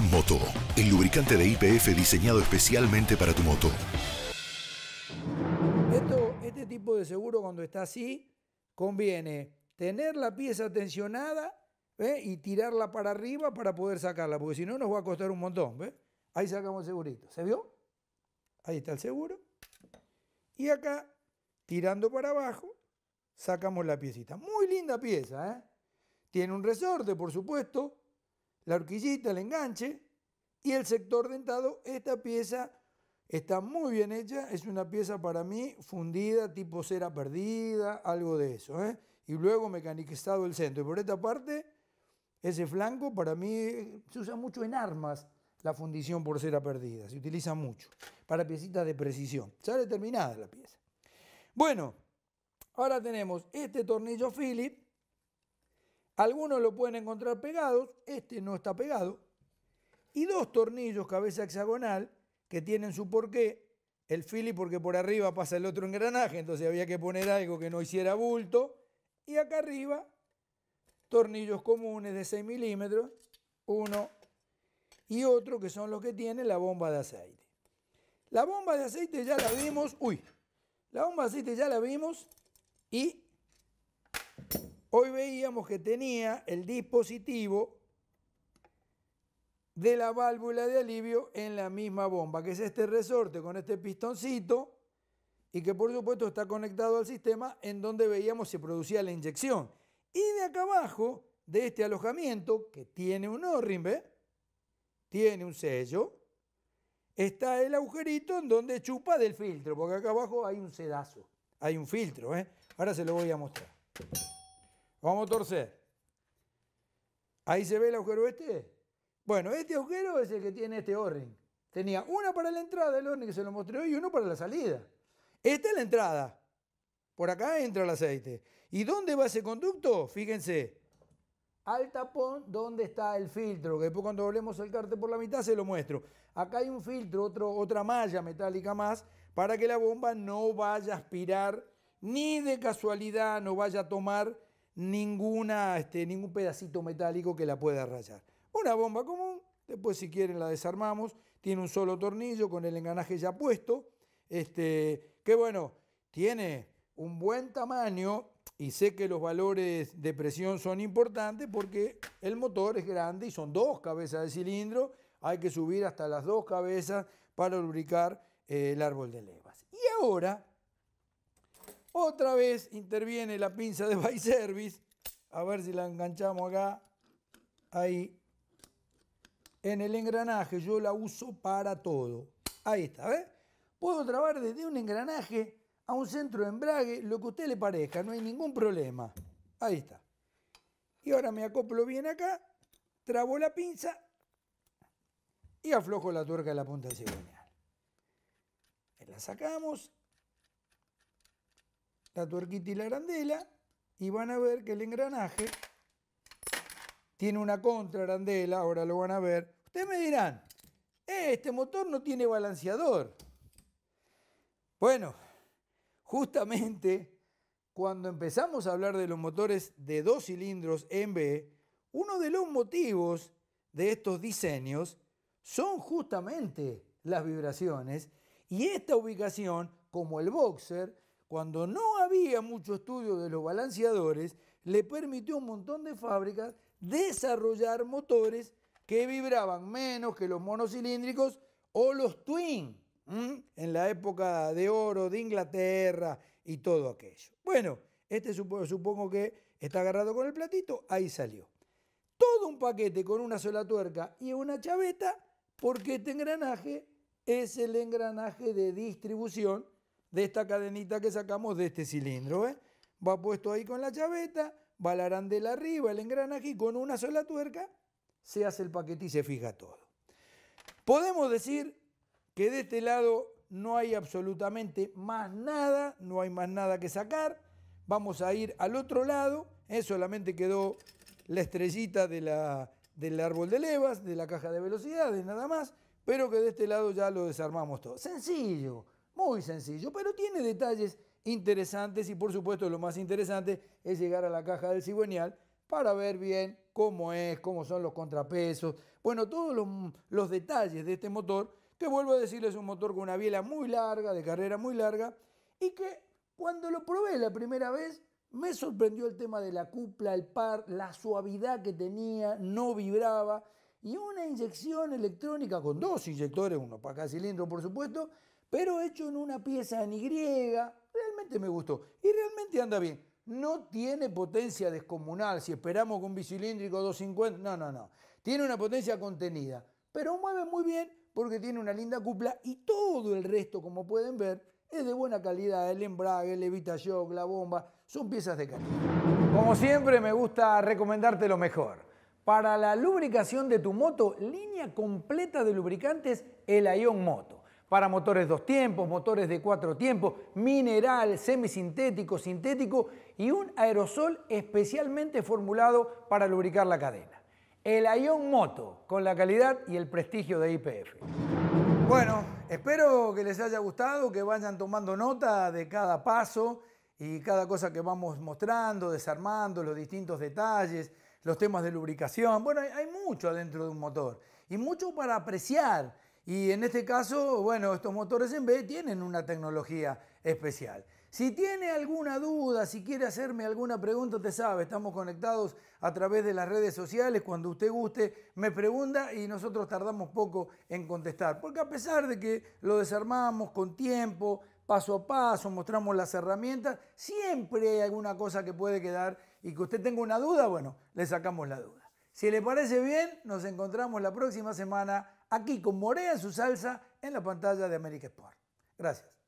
Moto, el lubricante de IPF diseñado especialmente para tu moto. Esto, este tipo de seguro cuando está así, conviene tener la pieza tensionada ¿eh? y tirarla para arriba para poder sacarla, porque si no nos va a costar un montón. ¿Ve? Ahí sacamos el segurito. ¿Se vio? Ahí está el seguro. Y acá, tirando para abajo, sacamos la piecita. Muy linda pieza, ¿eh? Tiene un resorte, por supuesto, la horquillita, el enganche y el sector dentado. Esta pieza está muy bien hecha, es una pieza para mí fundida, tipo cera perdida, algo de eso. ¿eh? Y luego mecanizado el centro. Y por esta parte, ese flanco para mí se usa mucho en armas la fundición por cera perdida, se utiliza mucho para piecitas de precisión. Sale terminada la pieza. Bueno, ahora tenemos este tornillo Philip. Algunos lo pueden encontrar pegados, este no está pegado. Y dos tornillos cabeza hexagonal que tienen su porqué. El fili porque por arriba pasa el otro engranaje, entonces había que poner algo que no hiciera bulto. Y acá arriba, tornillos comunes de 6 milímetros, uno y otro que son los que tiene la bomba de aceite. La bomba de aceite ya la vimos, uy, la bomba de aceite ya la vimos y hoy veíamos que tenía el dispositivo de la válvula de alivio en la misma bomba, que es este resorte con este pistoncito y que por supuesto está conectado al sistema en donde veíamos se producía la inyección. Y de acá abajo, de este alojamiento, que tiene un o Tiene un sello, está el agujerito en donde chupa del filtro, porque acá abajo hay un sedazo, hay un filtro, ¿eh? Ahora se lo voy a mostrar. Vamos a torcer. Ahí se ve el agujero este. Bueno, este agujero es el que tiene este orden. Tenía una para la entrada del orden que se lo mostré hoy y uno para la salida. Esta es la entrada. Por acá entra el aceite. ¿Y dónde va ese conducto? Fíjense. Al tapón donde está el filtro, que después cuando doblemos el cárter por la mitad se lo muestro. Acá hay un filtro, otro, otra malla metálica más, para que la bomba no vaya a aspirar, ni de casualidad no vaya a tomar ninguna, este, ningún pedacito metálico que la pueda rayar. Una bomba común, después si quieren la desarmamos, tiene un solo tornillo con el engranaje ya puesto, este, que bueno, tiene un buen tamaño y sé que los valores de presión son importantes porque el motor es grande y son dos cabezas de cilindro, hay que subir hasta las dos cabezas para lubricar eh, el árbol de levas. Y ahora otra vez interviene la pinza de by service. A ver si la enganchamos acá. Ahí. En el engranaje yo la uso para todo. Ahí está, ¿ves? Puedo trabar desde un engranaje a un centro de embrague, lo que a usted le parezca, no hay ningún problema. Ahí está. Y ahora me acoplo bien acá, trabo la pinza y aflojo la tuerca de la punta de cigüeñal. La sacamos la tuerquita y la arandela y van a ver que el engranaje tiene una contra arandela, ahora lo van a ver. Ustedes me dirán, este motor no tiene balanceador. Bueno, justamente cuando empezamos a hablar de los motores de dos cilindros en B uno de los motivos de estos diseños son justamente las vibraciones y esta ubicación, como el boxer, cuando no había mucho estudio de los balanceadores, le permitió a un montón de fábricas desarrollar motores que vibraban menos que los monocilíndricos o los twin en la época de oro de Inglaterra y todo aquello. Bueno, este supongo, supongo que está agarrado con el platito, ahí salió. Todo un paquete con una sola tuerca y una chaveta, porque este engranaje es el engranaje de distribución de esta cadenita que sacamos de este cilindro. ¿eh? Va puesto ahí con la chaveta, va la arandela arriba, el engranaje y con una sola tuerca se hace el paquete y se fija todo. Podemos decir que de este lado no hay absolutamente más nada, no hay más nada que sacar. Vamos a ir al otro lado, ¿eh? solamente quedó la estrellita de del árbol de levas, de la caja de velocidades, nada más, pero que de este lado ya lo desarmamos todo. Sencillo, muy sencillo, pero tiene detalles interesantes y por supuesto lo más interesante es llegar a la caja del cigüeñal para ver bien cómo es, cómo son los contrapesos, bueno, todos los, los detalles de este motor, que vuelvo a decirles es un motor con una biela muy larga, de carrera muy larga, y que cuando lo probé la primera vez me sorprendió el tema de la cupla, el par, la suavidad que tenía, no vibraba, y una inyección electrónica con dos inyectores, uno para cada cilindro por supuesto, pero hecho en una pieza en Y, realmente me gustó y realmente anda bien. No tiene potencia descomunal, si esperamos con un bicilíndrico 250, no, no, no. Tiene una potencia contenida, pero mueve muy bien porque tiene una linda cupla y todo el resto, como pueden ver, es de buena calidad. El embrague, el levita la bomba, son piezas de calidad. Como siempre, me gusta recomendarte lo mejor. Para la lubricación de tu moto, línea completa de lubricantes El Ion Moto para motores dos tiempos, motores de cuatro tiempos, mineral, semisintético, sintético y un aerosol especialmente formulado para lubricar la cadena. El Ion Moto, con la calidad y el prestigio de IPF. Bueno, espero que les haya gustado, que vayan tomando nota de cada paso y cada cosa que vamos mostrando, desarmando, los distintos detalles, los temas de lubricación. Bueno, hay mucho adentro de un motor y mucho para apreciar y en este caso, bueno, estos motores en B tienen una tecnología especial. Si tiene alguna duda, si quiere hacerme alguna pregunta, te sabe, estamos conectados a través de las redes sociales. Cuando usted guste, me pregunta y nosotros tardamos poco en contestar. Porque a pesar de que lo desarmamos con tiempo, paso a paso, mostramos las herramientas, siempre hay alguna cosa que puede quedar y que usted tenga una duda, bueno, le sacamos la duda. Si le parece bien, nos encontramos la próxima semana aquí con Morea su salsa en la pantalla de América Sport. Gracias.